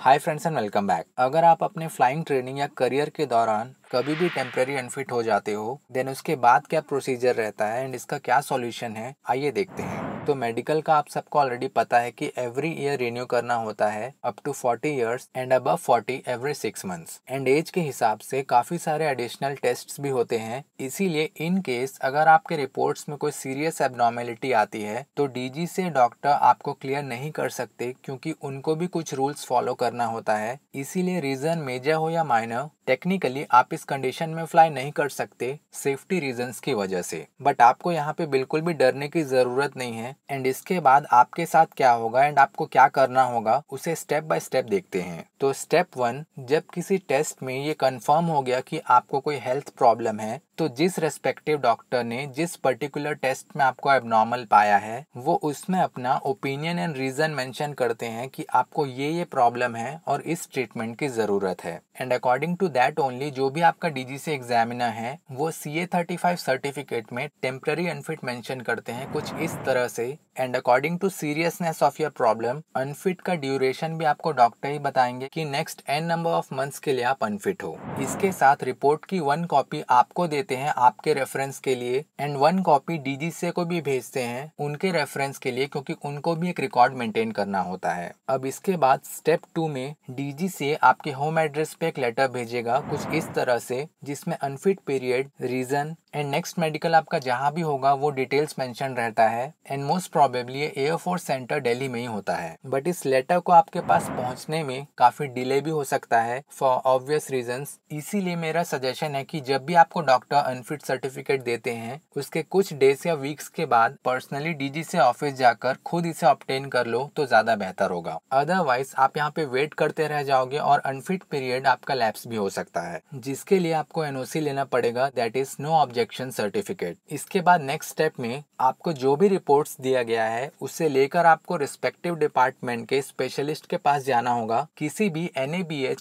hi friends and welcome back अगर आप अपने फ्लाइंग ट्रेनिंग या करियर के दौरान कभी भी टेम्प्रेरी अनफिट हो जाते हो देन उसके बाद क्या प्रोसीजर रहता है एंड इसका क्या सॉल्यूशन है आइए देखते हैं तो मेडिकल का आप सबको ऑलरेडी पता है कि एवरी ईयर रिन्यू करना होता है up to forty years and अब forty every six months and age के हिसाब से काफी सारे एडिशनल टेस्ट भी होते हैं इसीलिए इन केस अगर आपके रिपोर्ट्स में कोई सीरियस एबनॉर्मेलिटी आती है तो डीजी से डॉक्टर आपको क्लियर नहीं कर सकते क्योंकि उनको भी कुछ रूल्स फॉलो करना होता है इसीलिए रीजन मेजर हो या माइनर टेक्निकली आप इस कंडीशन में फ्लाई नहीं कर सकते सेफ्टी रीजंस की वजह से बट आपको यहाँ पे बिल्कुल भी डरने की ज़रूरत नहीं है एंड इसके बाद आपके साथ क्या होगा एंड आपको क्या करना होगा उसे स्टेप बाय स्टेप देखते हैं तो स्टेप वन जब किसी टेस्ट में ये कंफर्म हो गया कि आपको कोई हेल्थ प्रॉब्लम है तो जिस रेस्पेक्टिव डॉक्टर ने जिस पर्टिकुलर टेस्ट में आपको एबनॉर्मल पाया है वो उसमें अपना ओपिनियन एंड रीजन मेंशन करते हैं कि आपको ये ये प्रॉब्लम है और इस ट्रीटमेंट की ज़रूरत है and according to that only जो भी आपका डीजी से एग्जामिनर है वो C A thirty five certificate में टेम्प्ररी अनफिट मैंशन करते हैं कुछ इस तरह से and according to seriousness of your problem unfit का ड्यूरेशन भी आपको डॉक्टर ही बताएंगे कि next N number of months के लिए आप अनफिट हो इसके साथ रिपोर्ट की वन कॉपी आपको देते हैं आपके रेफरेंस के लिए एंड वन कॉपी डीजीसीए को भी भेजते हैं उनके रेफरेंस के लिए क्योंकि उनको भी एक रिकॉर्ड मेंटेन करना होता है अब इसके बाद स्टेप टू में डीजीसीए आपके होम एड्रेस पे एक लेटर भेजेगा कुछ इस तरह से जिसमें unfit period reason and next medical आपका जहाँ भी होगा वो डिटेल्स मेंशन रहता है and most probably air force centre Delhi में ही होता है बट इस लेटर को आपके पास पहुँचने में काफ़ी डिले भी हो सकता है फॉर ऑब्वियस रीजन इसीलिए मेरा सजेशन है कि जब भी आपको डॉक्टर अनफिट सर्टिफिकेट देते हैं उसके कुछ डेज या वीक्स के बाद पर्सनली डीजी से ऑफिस जाकर खुद इसे ऑप्टेन कर लो तो ज़्यादा बेहतर होगा अदरवाइज आप यहाँ पे वेट करते रह जाओगे और अनफिट पीरियड आपका लैप्स भी हो सकता है जिसके लिए आपको एनओसी लेना पड़ेगा that is no objection rejection certificate इसके बाद नेक्स्ट स्टेप में आपको जो भी रिपोर्ट्स दिया गया है उसे लेकर आपको रिस्पेक्टिव डिपार्टमेंट के स्पेशलिस्ट के पास जाना होगा किसी भी एन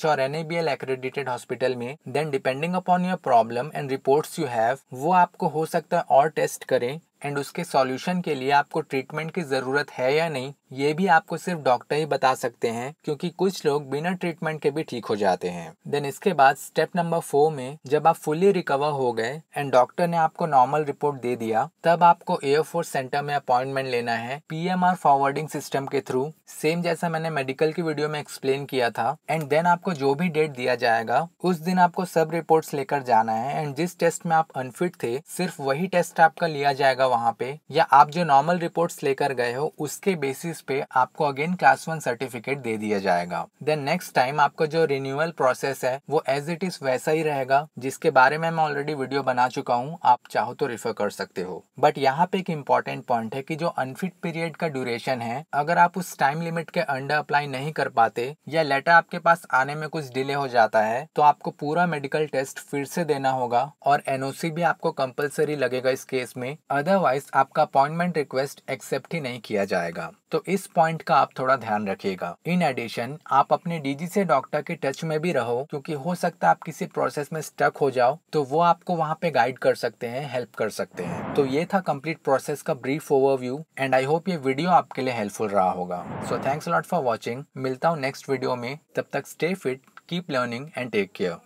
और एन एक्रेडिटेड हॉस्पिटल में then depending upon your problem and reports you have वो आपको हो सकता है और टेस्ट करें एंड उसके सॉल्यूशन के लिए आपको ट्रीटमेंट की ज़रूरत है या नहीं ये भी आपको सिर्फ डॉक्टर ही बता सकते हैं क्योंकि कुछ लोग बिना ट्रीटमेंट के भी ठीक हो जाते हैं देन इसके बाद स्टेप नंबर फोर में जब आप फुली रिकवर हो गए एंड डॉक्टर ने आपको नॉर्मल रिपोर्ट दे दिया तब आपको एयरफोर्स सेंटर में अपॉइंटमेंट लेना है पी फॉरवर्डिंग सिस्टम के थ्रू सेम जैसा मैंने मेडिकल की वीडियो में एक्सप्लेन किया था एंड देन आपको जो भी डेट दिया जाएगा उस दिन आपको सब रिपोर्ट लेकर जाना है एंड जिस टेस्ट में आप अनफिट थे सिर्फ वही टेस्ट आपका लिया जाएगा वहाँ पे या आप जो नॉर्मल रिपोर्ट लेकर गए हो उसके बेसिस बेसिस पे आपको अगेन क्लास वन सर्टिफिकेट दे दिया जाएगा देन नेक्स्ट टाइम आपका जो रिन्यूअल प्रोसेस है वो एज इट इज वैसा ही रहेगा जिसके बारे में मैं ऑलरेडी वीडियो बना चुका हूँ आप चाहो तो रिफर कर सकते हो बट यहाँ पे एक इम्पॉर्टेंट पॉइंट है कि जो अनफिट पीरियड का ड्यूरेशन है अगर आप उस टाइम लिमिट के अंडर अप्लाई नहीं कर पाते या लेटर आपके पास आने में कुछ डिले हो जाता है तो आपको पूरा मेडिकल टेस्ट फिर से देना होगा और एनओसी भी आपको कंपलसरी लगेगा इस केस में अदरवाइज आपका अपॉइंटमेंट रिक्वेस्ट एक्सेप्ट ही नहीं किया जाएगा तो इस पॉइंट का आप थोड़ा ध्यान रखिएगा इन एडिशन आप अपने डीजी से डॉक्टर के टच में भी रहो क्योंकि हो सकता है आप किसी प्रोसेस में स्टक हो जाओ तो वो आपको वहाँ पे गाइड कर सकते हैं हेल्प कर सकते हैं तो ये था कम्प्लीट प्रोसेस का brief overview and I hope ये वीडियो आपके लिए हेल्पफुल रहा होगा so thanks lot for watching मिलता हूँ नेक्स्ट वीडियो में तब तक stay fit keep learning and take care